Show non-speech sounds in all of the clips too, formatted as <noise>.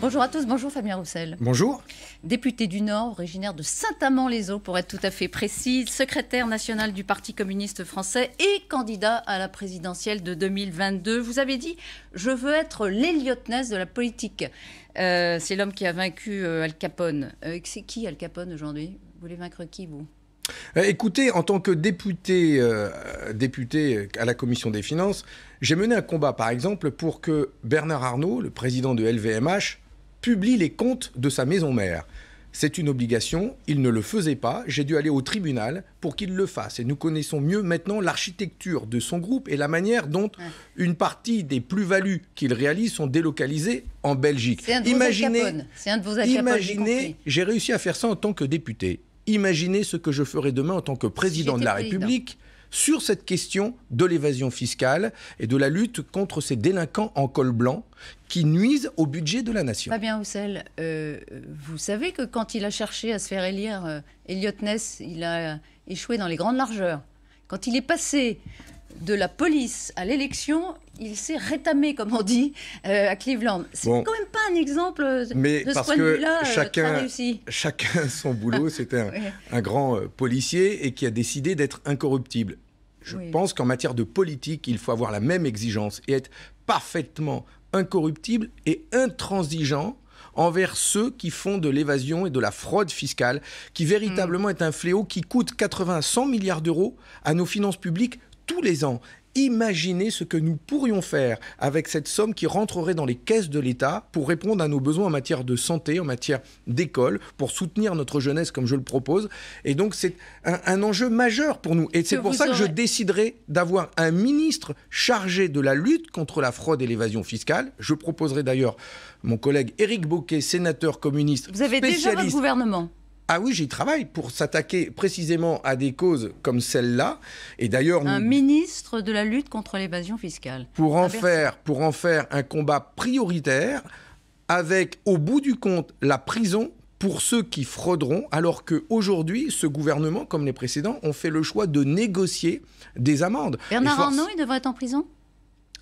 Bonjour à tous, bonjour Fabien Roussel. Bonjour. Député du Nord, originaire de Saint-Amand-les-Eaux pour être tout à fait précis, secrétaire national du Parti communiste français et candidat à la présidentielle de 2022. Vous avez dit Je veux être l'Eliotness de la politique. Euh, c'est l'homme qui a vaincu euh, Al Capone. Euh, c'est qui Al Capone aujourd'hui Vous voulez vaincre qui, vous Écoutez, en tant que député, député à la Commission des finances, j'ai mené un combat, par exemple, pour que Bernard Arnault, le président de LVMH, publie les comptes de sa maison mère. C'est une obligation, il ne le faisait pas, j'ai dû aller au tribunal pour qu'il le fasse. Et nous connaissons mieux maintenant l'architecture de son groupe et la manière dont une partie des plus-values qu'il réalise sont délocalisées en Belgique. C'est un de imaginez, vos un Imaginez, j'ai réussi à faire ça en tant que député. Imaginez ce que je ferai demain en tant que président de la République sur cette question de l'évasion fiscale et de la lutte contre ces délinquants en col blanc qui nuisent au budget de la nation. Fabien Roussel, euh, vous savez que quand il a cherché à se faire élire euh, Elliot Ness, il a échoué dans les grandes largeurs. Quand il est passé de la police à l'élection, il s'est rétamé, comme on dit, euh, à Cleveland. C'est quand même pas un exemple mais de ce point que de vue-là chacun, Chacun son boulot. <laughs> C'était un, grand policier et qui a décidé d'être incorruptible. Je pense qu'en matière de politique, il faut avoir la même exigence et être parfaitement incorruptible et intransigeant envers ceux qui font de l'évasion et de la fraude fiscale, qui véritablement hmm. est un fléau qui coûte 80 100 milliards d'euros à nos finances publiques tous les ans. Imaginez ce que nous pourrions faire avec cette somme qui rentrerait dans les caisses de l'État pour répondre à nos besoins en matière de santé, en matière d'école, pour soutenir notre jeunesse comme je le propose. Et donc c'est un, enjeu majeur pour nous. Et c'est pour ça que je déciderai d'avoir un ministre chargé de la lutte contre la fraude et l'évasion fiscale. Je proposerai d'ailleurs mon collègue Éric Bocquet, sénateur communiste. Vous avez spécialiste, déjà votre gouvernement ah oui, j'y travaille pour s'attaquer précisément à des causes comme celle-là. Et d'ailleurs, un ministre de la lutte contre l'évasion fiscale. Pour en ah, faire, pour en faire un combat prioritaire, avec au bout du compte la prison pour ceux qui frauderont, alors qu'aujourd'hui, ce gouvernement, comme les précédents, ont fait le choix de négocier des amendes. Bernard Arnault, il devrait être en prison.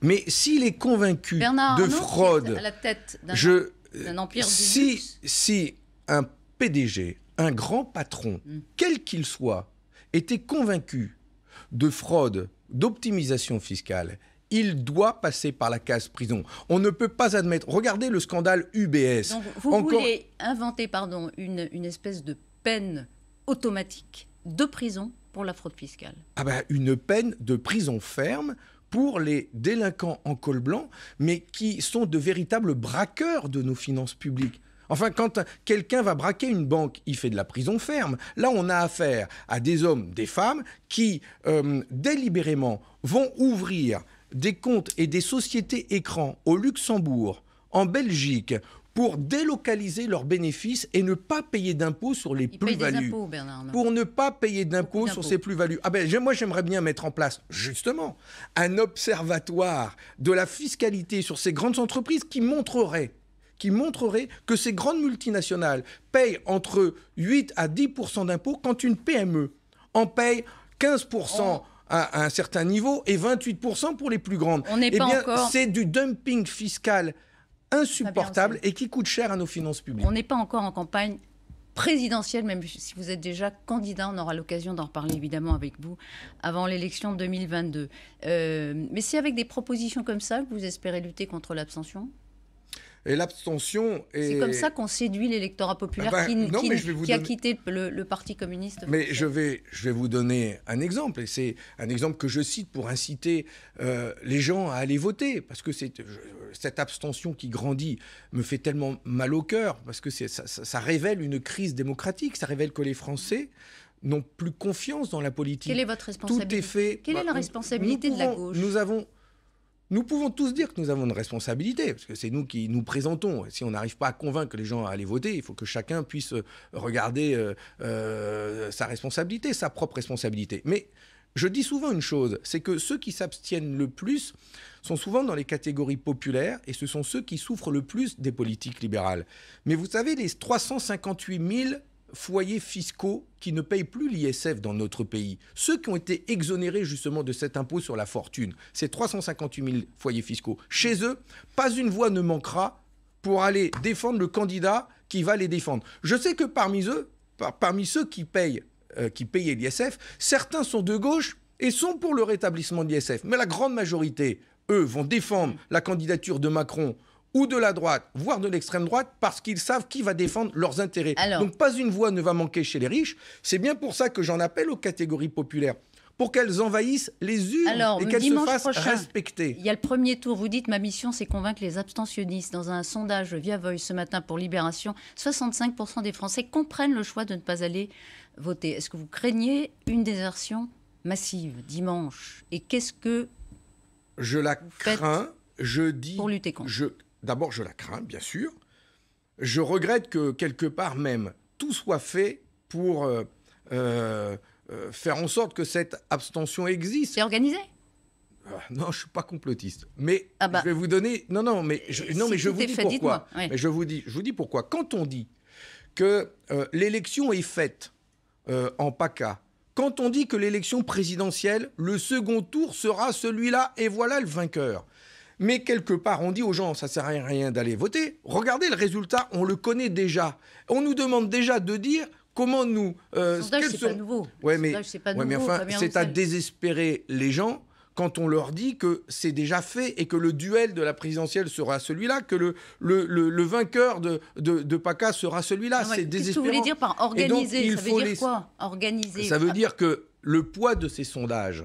Mais s'il est convaincu de fraude, la tête je... si, si un PDG un grand patron, mm. quel qu'il soit, était convaincu de fraude, d'optimisation fiscale, il doit passer par la case prison. On ne peut pas admettre. Regardez le scandale UBS. vous voulez inventer pardon, une, une espèce de peine automatique de prison pour la fraude fiscale Ah ben, une peine de prison ferme pour les délinquants en col blanc, mais qui sont de véritables braqueurs de nos finances publiques. Enfin, quand quelqu'un va braquer une banque, il fait de la prison ferme. Là, on a affaire à des hommes, des femmes qui, euh, délibérément, vont ouvrir des comptes et des sociétés écrans au Luxembourg, en Belgique, pour délocaliser leurs bénéfices et ne pas payer d'impôts sur les plus-values. Pour ne pas payer d'impôts sur ces plus-values. Ah ben, moi, j'aimerais bien mettre en place, justement, un observatoire de la fiscalité sur ces grandes entreprises qui montrerait qui montrerait que ces grandes multinationales payent entre 8 à 10% d'impôts quand une PME en paye 15%. à, un certain niveau et 28% pour les plus grandes. On eh bien, c'est du dumping fiscal insupportable et qui coûte cher à nos finances publiques. On n'est pas encore en campagne présidentielle, même si vous êtes déjà candidat, on aura l'occasion d'en reparler évidemment avec vous avant l'élection 2022. Euh, mais c'est avec des propositions comme ça que vous espérez lutter contre l'abstention et l'abstention est... C'est comme ça qu'on séduit l'électorat populaire ah bah, qui, a quitté le, Parti communiste. Mais je vais, je vais vous donner un exemple, et c'est un exemple que je cite pour inciter euh, les gens à aller voter, parce que cette abstention qui grandit me fait tellement mal au cœur, parce que ça, ça, révèle une crise démocratique, ça révèle que les Français n'ont plus confiance dans la politique. Quelle est votre responsabilité Tout est fait. Quelle est bah, la responsabilité de la gauche Nous avons nous pouvons tous dire que nous avons une responsabilité, parce que c'est nous qui nous présentons. Si on n'arrive pas à convaincre les gens à aller voter, il faut que chacun puisse euh, regarder euh, euh, sa responsabilité, sa propre responsabilité. Mais je dis souvent une chose, c'est que ceux qui s'abstiennent le plus sont souvent dans les catégories populaires et ce sont ceux qui souffrent le plus des politiques libérales. Mais vous savez, les 358 000 foyers fiscaux qui ne payent plus l'ISF dans notre pays. Ceux qui ont été exonérés justement de cet impôt sur la fortune, ces 358 000 foyers fiscaux, chez eux, pas une voix ne manquera pour aller défendre le candidat qui va les défendre. Je sais que parmi eux, parmi ceux qui payent, euh, qui payaient l'ISF, certains sont de gauche et sont pour le rétablissement de l'ISF. Mais la grande majorité, eux, vont défendre la candidature de Macron ou de la droite, voire de l'extrême droite, parce qu'ils savent qui va défendre leurs intérêts. Donc pas une voix ne va manquer chez les riches. C'est bien pour ça que j'en appelle aux catégories populaires pour qu'elles envahissent les urnes et qu'elles se fassent respecter. Il y a le premier tour. Vous dites ma mission, c'est convaincre les abstentionnistes. Dans un sondage via Voice ce matin pour Libération, 65% des Français comprennent le choix de ne pas aller voter. Est-ce que vous craignez une désertion massive dimanche Et qu'est-ce que je la crains Je dis pour lutter contre. Je, D'abord, je la crains, bien sûr. Je regrette que quelque part même tout soit fait pour euh, euh, euh, faire en sorte que cette abstention existe. C'est organisé ah, non, je suis pas complotiste, mais ah bah. je vais vous donner. Non, non, mais je, non, mais je vous dis pourquoi. je vous dis, je vous dis pourquoi. Quand on dit que l'élection est faite en PACA, quand on dit que l'élection présidentielle, le second tour sera celui-là et voilà le vainqueur. Mais quelque part, on dit aux gens, ça sert à rien d'aller voter. Regardez le résultat, on le connaît déjà. On nous demande déjà de dire comment nous. Euh, c'est sont... pas nouveau. Ouais, mais, enfin, c'est à désespérer les gens quand on leur dit que c'est déjà fait et que le duel de la présidentielle sera celui-là, que le, le, vainqueur de, de, PACA sera celui-là. C'est désespérant. Qu'est-ce que vous voulez dire par organiser Ça veut dire quoi Organiser. Ça veut dire que le poids de ces sondages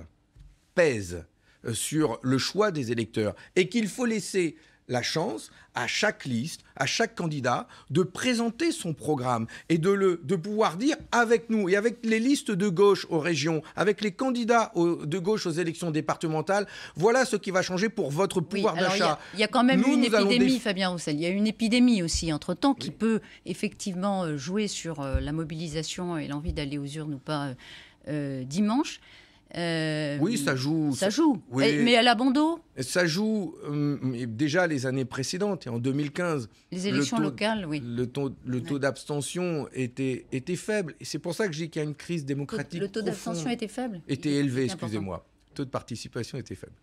pèse euh, sur le choix des électeurs et qu'il faut laisser la chance à chaque liste, à chaque candidat de présenter son programme et de, le, de pouvoir dire avec nous et avec les listes de gauche aux régions, avec les candidats de gauche aux élections départementales, voilà ce qui va changer pour votre pouvoir d'achat. Il y, a quand même une épidémie, Fabien Roussel, il y a une épidémie aussi entre-temps qui peut effectivement euh, jouer sur euh, la mobilisation et l'envie d'aller aux urnes ou pas dimanche. Euh, oui, ça joue. Ça, joue. Oui. mais à l'abandon Ça joue euh, déjà les années précédentes. en 2015, les élections locales, oui. Le taux, le taux d'abstention était, était faible. Et c'est pour ça que je dis qu'il y a une crise démocratique. Le taux d'abstention était faible Était élevé, excusez-moi. Le taux de participation était faible.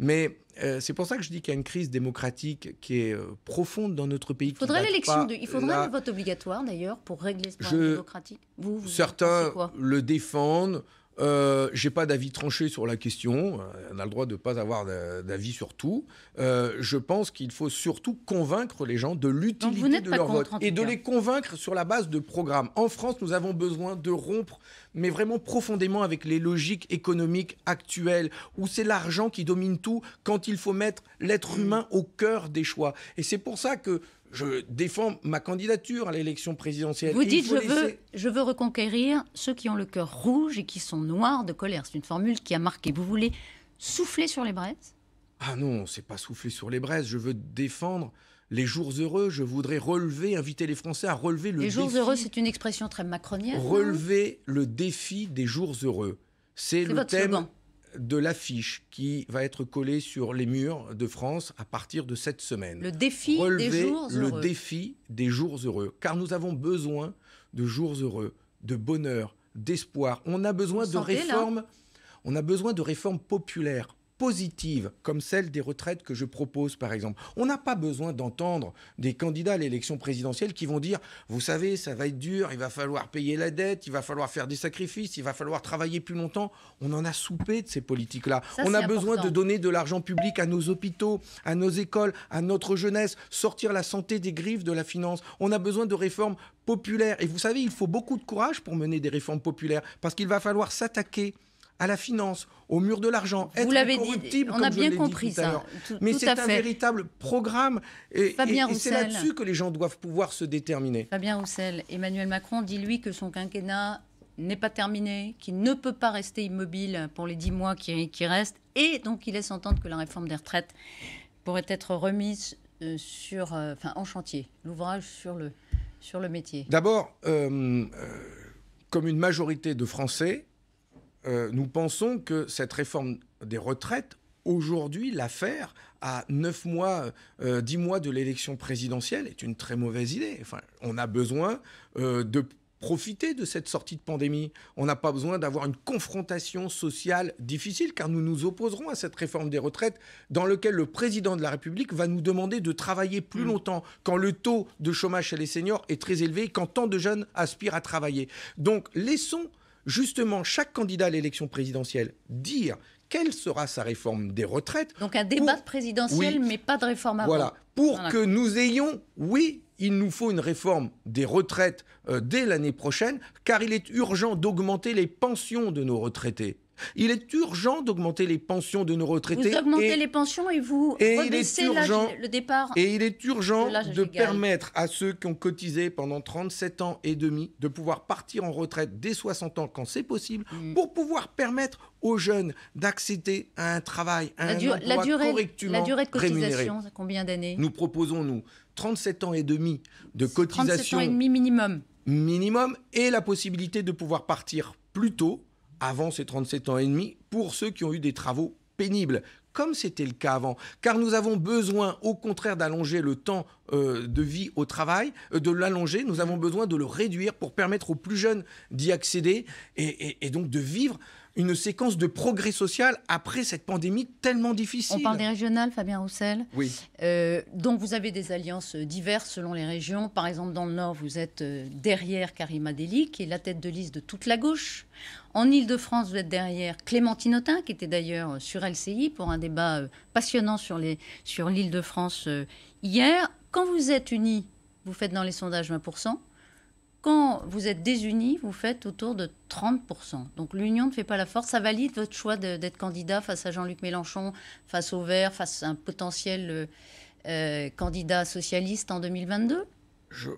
Mais euh, c'est pour ça que je dis qu'il y a une crise démocratique qui est profonde dans notre pays. Il faudrait l'élection, il faudrait le vote obligatoire d'ailleurs pour régler ce problème démocratique. Vous, certains le défendent, euh, j'ai pas d'avis tranché sur la question. On a le droit de pas avoir d'avis sur tout. Euh, je pense qu'il faut surtout convaincre les gens de l'utilité de leur vote et de les convaincre sur la base de programmes. En France, nous avons besoin de rompre, mais vraiment profondément avec les logiques économiques actuelles où c'est l'argent qui domine tout quand il faut mettre l'être mm. humain au cœur des choix. Et c'est pour ça que je défends ma candidature à l'élection présidentielle. Vous dites, je veux, reconquérir ceux qui ont le cœur rouge et qui sont noirs de colère. C'est une formule qui a marqué. Vous voulez souffler sur les braises Ah non, c'est pas souffler sur les braises. Je veux défendre les jours heureux. Je voudrais relever, inviter les Français à relever le défi. Les jours heureux, c'est une expression très macronienne. Hein relever le défi des jours heureux. C'est le thème de l'affiche qui va être collée sur les murs de France à partir de cette semaine. Le défi des jours le défi des jours heureux, car nous avons besoin de jours heureux, de bonheur, d'espoir. On a besoin de réformes. On a besoin de réformes populaires positive comme celle des retraites que je propose, par exemple. On n'a pas besoin d'entendre des candidats à l'élection présidentielle qui vont dire, vous savez, ça va être dur, il va falloir payer la dette, il va falloir faire des sacrifices, il va falloir travailler plus longtemps. On en a soupé de ces politiques-là. On a besoin de donner de l'argent public à nos hôpitaux, à nos écoles, à notre jeunesse, sortir la santé des griffes de la finance. On a besoin de réformes populaires. Et vous savez, il faut beaucoup de courage pour mener des réformes populaires, parce qu'il va falloir s'attaquer à la finance, au mur de l'argent, être l'avez dit, on a bien compris ça. Mais c'est un véritable programme et, c'est là-dessus que les gens doivent pouvoir se déterminer. Fabien Roussel, Emmanuel Macron dit lui que son quinquennat n'est pas terminé, qu'il ne peut pas rester immobile pour les dix mois qui, qui restent et donc il laisse entendre que la réforme des retraites pourrait être remise euh, sur, euh, enfin, en chantier, l'ouvrage sur le, sur le métier D'abord, euh, comme une majorité de Français, euh, nous pensons que cette réforme des retraites, aujourd'hui, l'affaire à 9 mois, 10 euh, mois de l'élection présidentielle est une très mauvaise idée. Enfin, on a besoin euh, de profiter de cette sortie de pandémie. On n'a pas besoin d'avoir une confrontation sociale difficile, car nous nous opposerons à cette réforme des retraites dans laquelle le président de la République va nous demander de travailler plus mm. longtemps, quand le taux de chômage chez les seniors est très élevé, quand tant de jeunes aspirent à travailler. Donc laissons justement chaque candidat à l'élection présidentielle dire quelle sera sa réforme des retraites. Donc un débat présidentiel, mais pas de réforme avant. Voilà, pour que nous ayons, oui, il nous faut une réforme des retraites euh, dès l'année prochaine, car il est urgent d'augmenter les pensions de nos retraités. Il est urgent d'augmenter les pensions de nos retraités. Vous augmentez les pensions et vous le départ. Et il est urgent de, permettre à ceux qui ont cotisé pendant 37 ans et demi de pouvoir partir en retraite dès 60 ans quand c'est possible mm. pour pouvoir permettre aux jeunes d'accéder à un travail, à la un emploi durée, correctement La durée de cotisation, combien d'années Nous proposons, nous, 37 ans et demi de cotisation. minimum. Minimum et la possibilité de pouvoir partir plus tôt avant ces 37 ans et demi pour ceux qui ont eu des travaux pénibles, comme c'était le cas avant. Car nous avons besoin, au contraire, d'allonger le temps euh, de vie au travail, euh, de l'allonger, nous avons besoin de le réduire pour permettre aux plus jeunes d'y accéder et donc de vivre une séquence de progrès social après cette pandémie tellement difficile. On parle des régionales, Fabien Roussel. Oui. Euh, donc vous avez des alliances diverses selon les régions. Par exemple, dans le Nord, vous êtes euh, derrière Karim Deli, qui est la tête de liste de toute la gauche. En Ile-de-France, vous êtes derrière Clémentine Autain, qui était d'ailleurs euh, sur LCI pour un débat passionnant sur lile sur de France hier. Quand vous êtes unis, vous faites dans les sondages 20%. Quand vous êtes désunis, vous faites autour de 30%. Donc l'union ne fait pas la force. Ça valide votre choix d'être candidat face à Jean-Luc Mélenchon, face au Vert, face à un potentiel euh, euh, candidat socialiste en 2022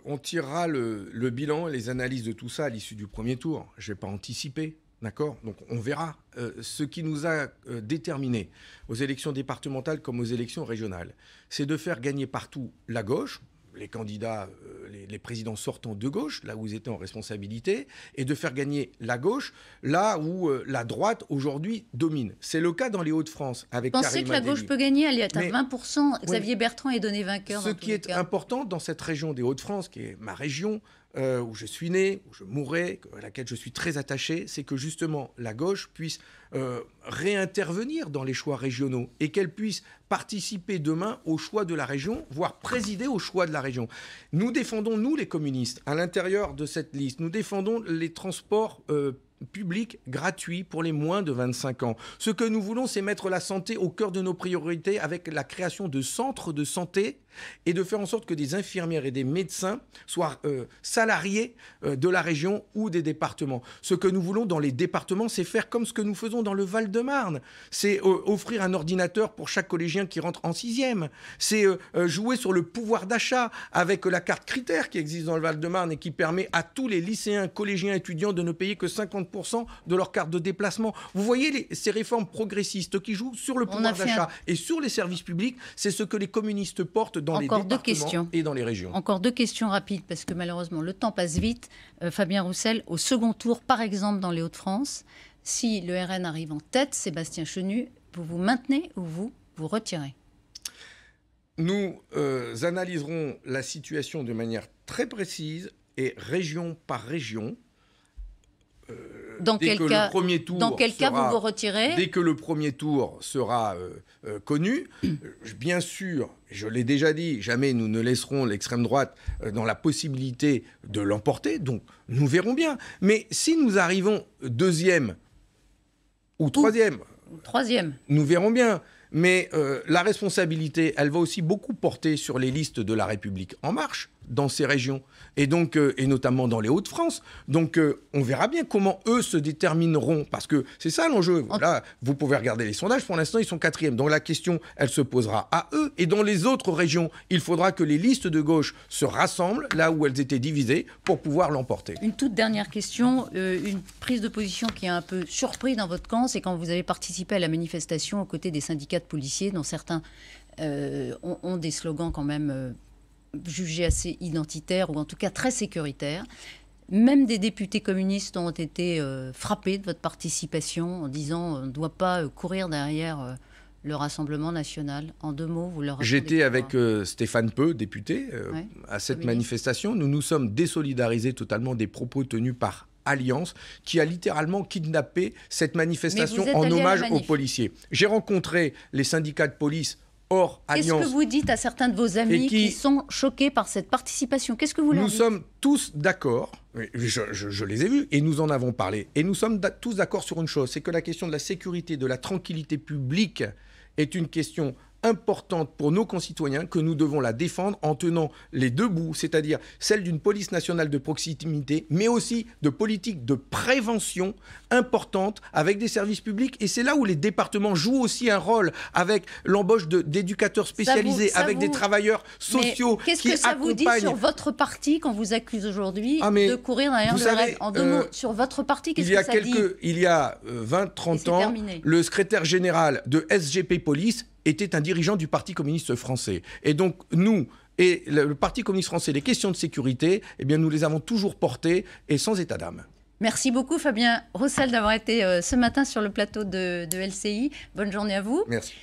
on tirera le, bilan et les analyses de tout ça à l'issue du premier tour. Je n'ai pas anticipé. D'accord Donc on verra. Euh, ce qui nous a déterminé aux élections départementales comme aux élections régionales, c'est de faire gagner partout la gauche, les candidats, euh, les, présidents sortants de gauche, là où ils étaient en responsabilité, et de faire gagner la gauche, là où euh, la droite aujourd'hui domine. C'est le cas dans les Hauts-de-France avec pensez que la gauche peut gagner Elle est atteint 20%. Xavier Bertrand est donné vainqueur. Ce qui est important dans cette région des Hauts-de-France, qui est ma région, euh, où je suis né, où je mourrai, à laquelle je suis très attaché, c'est que justement la gauche puisse euh, réintervenir dans les choix régionaux et qu'elle puisse participer demain au choix de la région, voire présider au choix de la région. Nous défendons, nous les communistes, à l'intérieur de cette liste, nous défendons les transports euh, publics gratuits pour les moins de 25 ans. Ce que nous voulons, c'est mettre la santé au cœur de nos priorités avec la création de centres de santé et de faire en sorte que des infirmières et des médecins soient euh, salariés euh, de la région ou des départements. Ce que nous voulons dans les départements, c'est faire comme ce que nous faisons dans le Val-de-Marne. C'est euh, offrir un ordinateur pour chaque collégien qui rentre en sixième. C'est jouer sur le pouvoir d'achat avec la carte critère qui existe dans le Val-de-Marne et qui permet à tous les lycéens, collégiens, étudiants de ne payer que 50% de leur carte de déplacement. Vous voyez ces réformes progressistes qui jouent sur le pouvoir d'achat et sur les services publics, c'est ce que les communistes portent encore deux questions. et dans les régions. Encore deux questions rapides, parce que malheureusement, le temps passe vite. Euh, Fabien Roussel, au second tour, par exemple, dans les Hauts-de-France, si le RN arrive en tête, Sébastien Chenu, vous vous maintenez ou vous vous retirez Nous euh, analyserons la situation de manière très précise et région par région. Euh, dès que le premier tour sera, vous vous retirez Dès que le premier tour sera euh, euh, connu, euh, bien sûr, je l'ai déjà dit, jamais nous ne laisserons l'extrême droite dans la possibilité de l'emporter, donc nous verrons bien. Mais si nous arrivons deuxième ou troisième, nous verrons bien. Mais la responsabilité, elle va aussi beaucoup porter sur les listes de la République en marche, dans ces régions et donc euh, et notamment dans les Hauts-de-France. Donc euh, on verra bien comment eux se détermineront parce que c'est ça l'enjeu. Là, vous pouvez regarder les sondages. Pour l'instant, ils sont quatrièmes. Donc la question, elle se posera à eux et dans les autres régions, il faudra que les listes de gauche se rassemblent là où elles étaient divisées pour pouvoir l'emporter. Une toute dernière question, euh, une prise de position qui a un peu surpris dans votre camp, c'est quand vous avez participé à la manifestation aux côtés des syndicats de policiers, dont certains ont des slogans quand même jugé assez identitaire ou en tout cas très sécuritaire. Même des députés communistes ont été euh, frappés de votre participation en disant on ne doit pas euh, courir derrière euh, le Rassemblement national. En deux mots, vous leur J'étais avec Stéphane Peu, député, à cette manifestation. Nous nous sommes désolidarisés totalement des propos tenus par Alliance qui a littéralement kidnappé cette manifestation en hommage aux policiers. J'ai rencontré les syndicats de police Qu'est-ce que vous dites à certains de vos amis qui, sont choqués par cette participation Qu'est-ce que vous nous sommes tous d'accord, je, les ai vus, et nous en avons parlé, et nous sommes tous d'accord sur une chose, c'est que la question de la sécurité, de la tranquillité publique est une question importante pour nos concitoyens que nous devons la défendre en tenant les deux bouts, c'est-à-dire celle d'une police nationale de proximité, mais aussi de politique de prévention importante avec des services publics. Et c'est là où les départements jouent aussi un rôle avec l'embauche d'éducateurs spécialisés, avec des travailleurs sociaux. Qu'est-ce que ça vous dit sur votre parti quand vous accuse aujourd'hui ah, de courir derrière le En deux mots, euh, sur votre parti, qu'est-ce que ça quelques, dit Il y a 20-30 euh, ans, le secrétaire général de SGP Police était un dirigeant du Parti communiste français. Et donc, nous, et le, Parti communiste français, les questions de sécurité, eh bien, nous les avons toujours portées et sans état d'âme. Merci beaucoup Fabien Roussel d'avoir été euh, ce matin sur le plateau de LCI. Bonne journée à vous. Merci.